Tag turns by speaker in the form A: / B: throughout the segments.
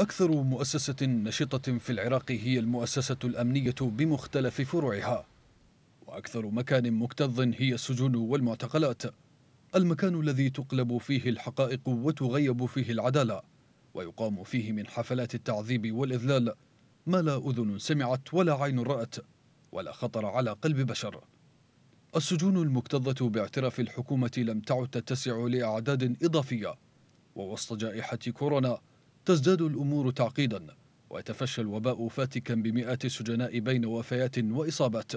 A: أكثر مؤسسة نشطة في العراق هي المؤسسة الأمنية بمختلف فروعها وأكثر مكان مكتظ هي السجون والمعتقلات المكان الذي تقلب فيه الحقائق وتغيب فيه العدالة ويقام فيه من حفلات التعذيب والإذلال ما لا أذن سمعت ولا عين رأت ولا خطر على قلب بشر السجون المكتظة باعتراف الحكومة لم تعد تتسع لأعداد إضافية ووسط جائحة كورونا تزداد الأمور تعقيدا ويتفشى الوباء فاتكا بمئات السجناء بين وفيات وإصابات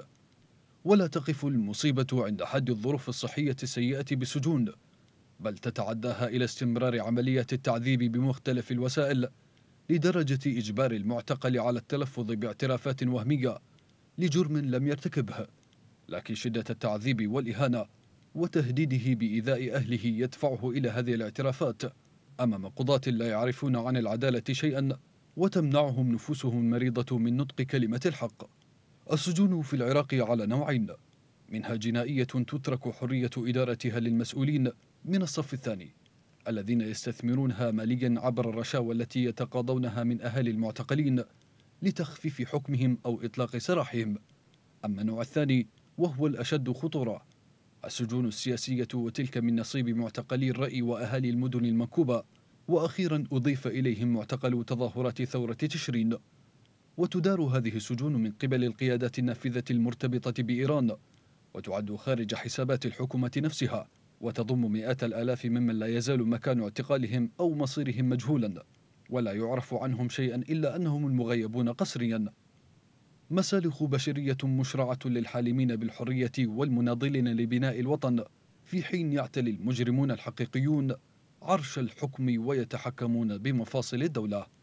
A: ولا تقف المصيبة عند حد الظروف الصحية السيئة بالسجون بل تتعداها إلى استمرار عملية التعذيب بمختلف الوسائل لدرجة إجبار المعتقل على التلفظ باعترافات وهمية لجرم لم يرتكبه لكن شدة التعذيب والإهانة وتهديده بإيذاء أهله يدفعه إلى هذه الاعترافات أمام قضاة لا يعرفون عن العدالة شيئا وتمنعهم نفوسهم المريضة من نطق كلمة الحق السجون في العراق على نوعين منها جنائية تترك حرية إدارتها للمسؤولين من الصف الثاني الذين يستثمرونها ماليا عبر الرشاوى التي يتقاضونها من أهالي المعتقلين لتخفيف حكمهم أو إطلاق سراحهم أما النوع الثاني وهو الأشد خطورة السجون السياسية وتلك من نصيب معتقلي الرأي وأهالي المدن المنكوبة وأخيرا أضيف إليهم معتقل تظاهرات ثورة تشرين وتدار هذه السجون من قبل القيادات النافذة المرتبطة بإيران وتعد خارج حسابات الحكومة نفسها وتضم مئات الآلاف ممن لا يزال مكان اعتقالهم أو مصيرهم مجهولا ولا يعرف عنهم شيئا إلا أنهم المغيبون قسريا مسالخ بشرية مشرعة للحالمين بالحرية والمناضلين لبناء الوطن في حين يعتلي المجرمون الحقيقيون عرش الحكم ويتحكمون بمفاصل الدولة